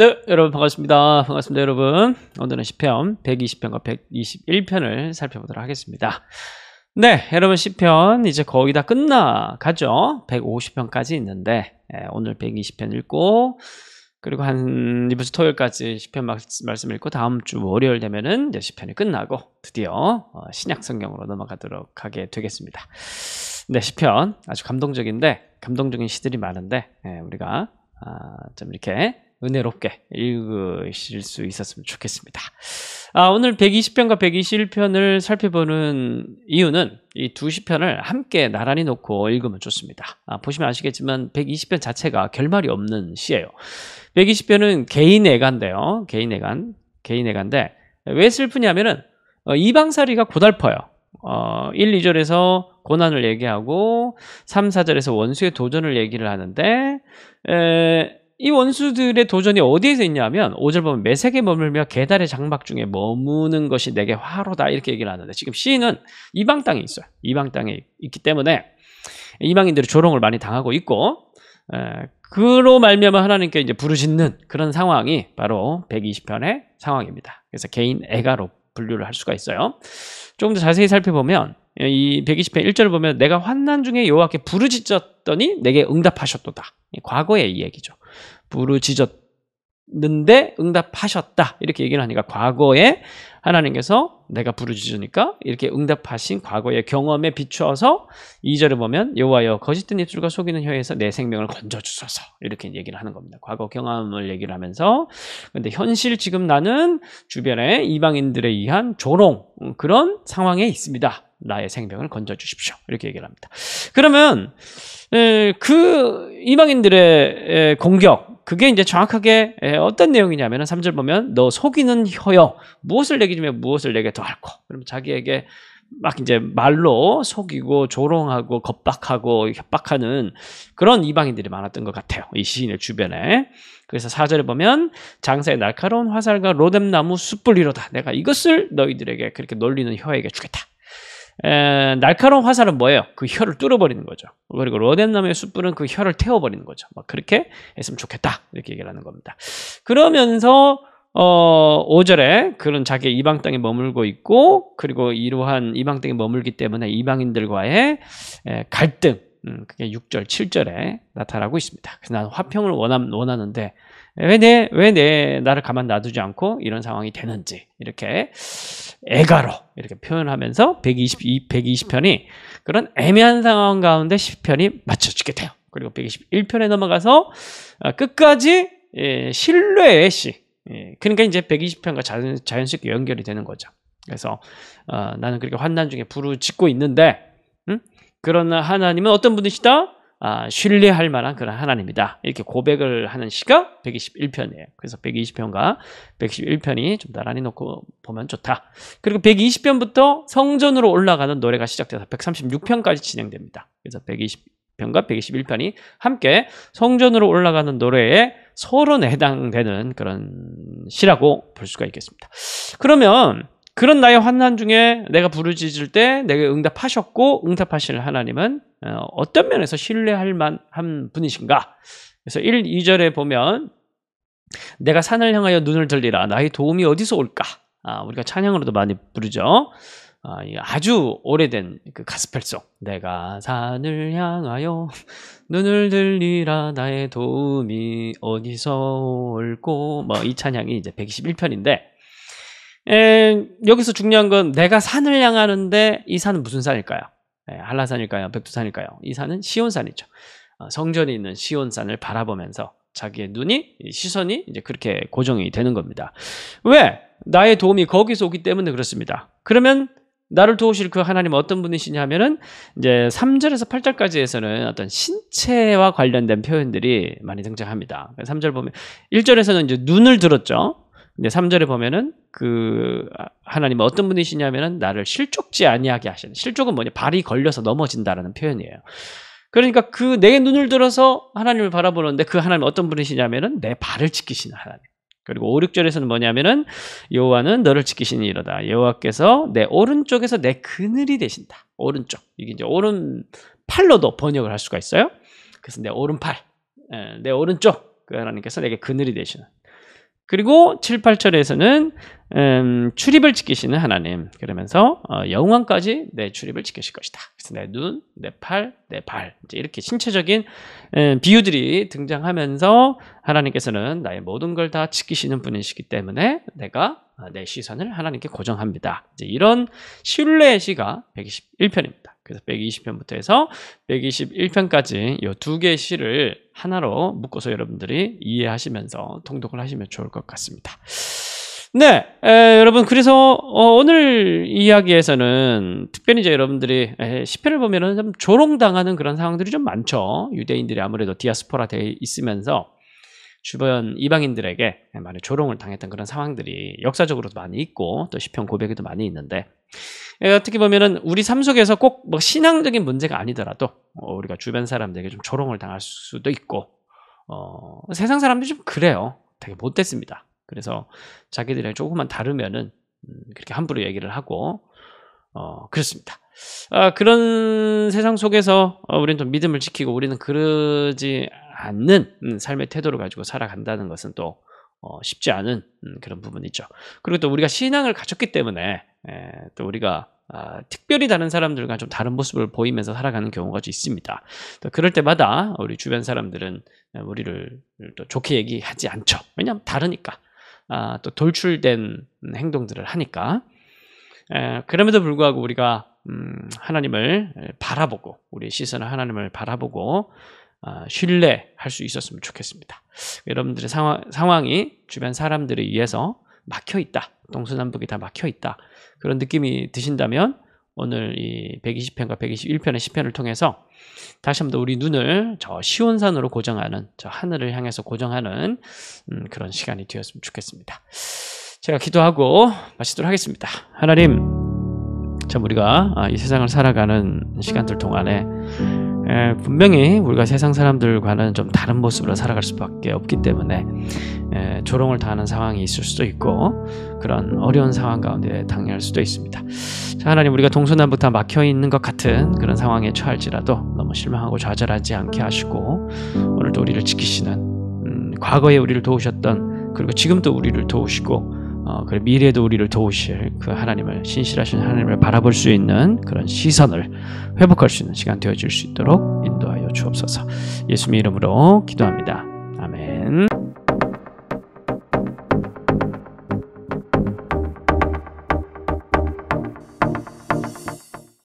네 여러분 반갑습니다 반갑습니다 여러분 오늘은 10편 120편과 121편을 살펴보도록 하겠습니다 네 여러분 10편 이제 거의 다 끝나가죠 150편까지 있는데 예, 오늘 120편 읽고 그리고 한 이번 주 토요일까지 10편 말씀 읽고 다음 주 월요일 되면은 이제 10편이 끝나고 드디어 어, 신약 성경으로 넘어가도록 하게 되겠습니다 네 10편 아주 감동적인데 감동적인 시들이 많은데 예, 우리가 아, 좀 이렇게 은혜롭게 읽으실 수 있었으면 좋겠습니다. 아, 오늘 120편과 121편을 살펴보는 이유는 이 두 시편을 함께 나란히 놓고 읽으면 좋습니다. 아, 보시면 아시겠지만 120편 자체가 결말이 없는 시예요. 120편은 개인 애간데요. 개인 의간 개인 의간데왜 슬프냐면은 어, 이방사리가 고달퍼요. 어, 1, 2절에서 고난을 얘기하고 3, 4절에서 원수의 도전을 얘기를 하는데 에, 이 원수들의 도전이 어디에서 있냐면 5절 보면 매색에 머물며 계단의 장막 중에 머무는 것이 내게 화로다 이렇게 얘기를 하는데 지금 시인은 이방 땅에 있어요. 이방 땅에 있기 때문에 이방인들이 조롱을 많이 당하고 있고 에, 그로 말미암아 하나님께 이제 부르짖는 그런 상황이 바로 120편의 상황입니다. 그래서 개인 애가로 분류를 할 수가 있어요. 조금 더 자세히 살펴보면 이 120편 1절을 보면 내가 환난 중에 여호와께 부르짖었더니 내게 응답하셨도다. 과거의 이 얘기죠. 부르짖었는데 응답하셨다. 이렇게 얘기를 하니까 과거에 하나님께서 내가 부르짖으니까 이렇게 응답하신 과거의 경험에 비추어서 2절을 보면 여호와여 거짓된 입술과 속이는 혀에서 내 생명을 건져 주소서 이렇게 얘기를 하는 겁니다. 과거 경험을 얘기를 하면서 근데 현실 지금 나는 주변에 이방인들에 의한 조롱 음, 그런 상황에 있습니다. 나의 생명을 건져 주십시오. 이렇게 얘기를 합니다. 그러면 그 이방인들의 공격 그게 이제 정확하게 예, 어떤 내용이냐면 은 3절 보면 너 속이는 혀여 무엇을 내기 전에 무엇을 내게 더할고 그럼 자기에게 막 이제 말로 속이고 조롱하고 겁박하고 협박하는 그런 이방인들이 많았던 것 같아요. 이 시인의 주변에. 그래서 4절에 보면 장사의 날카로운 화살과 로뎀나무 숯불 위로다. 내가 이것을 너희들에게 그렇게 놀리는 혀에게 주겠다. 에, 날카로운 화살은 뭐예요? 그 혀를 뚫어버리는 거죠. 그리고 로덴남의 숯불은 그 혀를 태워버리는 거죠. 막 그렇게 했으면 좋겠다. 이렇게 얘기를 하는 겁니다. 그러면서 어, 5절에 그런 자기 이방 땅에 머물고 있고 그리고 이러한 이방 땅에 머물기 때문에 이방인들과의 에, 갈등 음, 그게 6절, 7절에 나타나고 있습니다. 그래서 나는 화평을 원함, 원하는데 왜 내, 왜 내 나를 가만 놔두지 않고 이런 상황이 되는지 이렇게 애가로 이렇게 표현하면서 120, 120편이 그런 애매한 상황 가운데 10편이 맞춰주게 돼요. 그리고 121편에 넘어가서 어, 끝까지 예, 신뢰의 시. 예, 그러니까 이제 120편과 자연, 자연스럽게 연결이 되는 거죠. 그래서 어, 나는 그렇게 환난 중에 부르짖고 있는데 그러나 하나님은 어떤 분이시다? 아, 신뢰할 만한 그런 하나님이다. 이렇게 고백을 하는 시가 121편이에요. 그래서 120편과 111편이 좀 나란히 놓고 보면 좋다. 그리고 120편부터 성전으로 올라가는 노래가 시작돼서 136편까지 진행됩니다. 그래서 120편과 121편이 함께 성전으로 올라가는 노래에 서론 에 해당되는 그런 시라고 볼 수가 있겠습니다. 그러면 그런 나의 환난 중에 내가 부르짖을 때내가 응답하셨고 응답하실 하나님은 어, 어떤 면에서 신뢰할 만한 분이신가? 그래서 1, 2절에 보면 내가 산을 향하여 눈을 들리라 나의 도움이 어디서 올까? 아, 우리가 찬양으로도 많이 부르죠. 아, 아주 오래된 그 가스펠송 내가 산을 향하여 눈을 들리라 나의 도움이 어디서 올고뭐 이 찬양이 이제 121편인데 에, 여기서 중요한 건 내가 산을 향하는데 이 산은 무슨 산일까요? 에, 한라산일까요? 백두산일까요? 이 산은 시온산이죠. 어, 성전이 있는 시온산을 바라보면서 자기의 눈이 시선이 이제 그렇게 고정이 되는 겁니다. 왜? 나의 도움이 거기서 오기 때문에 그렇습니다. 그러면 나를 도우실 그 하나님 어떤 분이시냐 하면은 이제 3절에서 8절까지에서는 어떤 신체와 관련된 표현들이 많이 등장합니다. 3절 보면 1절에서는 이제 눈을 들었죠. 이제 3절에 보면은 그 아, 하나님은 어떤 분이시냐면은 나를 실족지 아니하게 하시는 실족은 뭐냐 발이 걸려서 넘어진다라는 표현이에요. 그러니까 그 내 눈을 들어서 하나님을 바라보는데 그 하나님 어떤 분이시냐면은 내 발을 지키시는 하나님. 그리고 5, 6절에서는 뭐냐면은 여호와는 너를 지키시는 이러다. 여호와께서 내 오른쪽에서 내 그늘이 되신다. 오른쪽. 이게 이제 오른팔로도 번역을 할 수가 있어요. 그래서 내 오른팔, 예, 내 오른쪽 그 하나님께서 내게 그늘이 되시는 그리고 7, 8절에서는 음, 출입을 지키시는 하나님 그러면서 어, 영원까지내 출입을 지키실 것이다. 그래서 내 눈, 내 팔, 내 발 이렇게 신체적인 음, 비유들이 등장하면서 하나님께서는 나의 모든 걸 다 지키시는 분이시기 때문에 내가 어, 내 시선을 하나님께 고정합니다. 이런 신뢰의 시가 121편입니다. 그래서 120편부터 해서 121편까지 이 두 개의 시를 하나로 묶어서 여러분들이 이해하시면서 통독을 하시면 좋을 것 같습니다. 네, 에, 여러분 그래서 어, 오늘 이야기에서는 특별히 이제 여러분들이 시편을 보면좀 조롱당하는 그런 상황들이 좀 많죠. 유대인들이 아무래도 디아스포라 돼 있으면서 주변 이방인들에게 많이 조롱을 당했던 그런 상황들이 역사적으로도 많이 있고 또 시편 고백에도 많이 있는데 예, 어떻게 보면은 우리 삶 속에서 꼭 뭐 신앙적인 문제가 아니더라도 뭐 우리가 주변 사람들에게 좀 조롱을 당할 수도 있고 어, 세상 사람들이 좀 그래요. 되게 못됐습니다. 그래서 자기들이랑 조금만 다르면은 음, 그렇게 함부로 얘기를 하고 어, 그렇습니다. 아, 그런 세상 속에서 어, 우리는 좀 믿음을 지키고 우리는 그러지 않는 음, 삶의 태도를 가지고 살아간다는 것은 또 어, 쉽지 않은 음, 그런 부분이죠. 그리고 또 우리가 신앙을 갖췄기 때문에 예, 또 우리가 아, 특별히 다른 사람들과 좀 다른 모습을 보이면서 살아가는 경우가 있습니다. 또 그럴 때마다 우리 주변 사람들은 예, 우리를 또 좋게 얘기하지 않죠. 왜냐하면 다르니까. 아, 또 돌출된 행동들을 하니까. 예, 그럼에도 불구하고 우리가 음, 하나님을 바라보고 우리 시선을 하나님을 바라보고 아, 신뢰할 수 있었으면 좋겠습니다. 여러분들의 상황, 상황이 주변 사람들을위해서 막혀 있다. 동서남북이 다 막혀 있다. 그런 느낌이 드신다면 오늘 이 120편과 121편의 시편을 통해서 다시 한번 우리 눈을 저 시온산으로 고정하는 저 하늘을 향해서 고정하는 음, 그런 시간이 되었으면 좋겠습니다. 제가 기도하고 마치도록 하겠습니다. 하나님, 참 우리가 아, 이 세상을 살아가는 시간들 동안에 예, 분명히 우리가 세상 사람들과는 좀 다른 모습으로 살아갈 수밖에 없기 때문에 예, 조롱을 당하는 상황이 있을 수도 있고 그런 어려운 상황 가운데 당할 수도 있습니다. 자 하나님 우리가 동서남부터 막혀 있는 것 같은 그런 상황에 처할지라도 너무 실망하고 좌절하지 않게 하시고 오늘도 우리를 지키시는 음, 과거에 우리를 도우셨던 그리고 지금도 우리를 도우시고 어, 그리고 미래도 우리를 도우실 그 하나님을 신실하신 하나님을 바라볼 수 있는 그런 시선을 회복할 수 있는 시간 되어질 수 있도록 인도하여 주옵소서. 예수님의 이름으로 기도합니다. 아멘.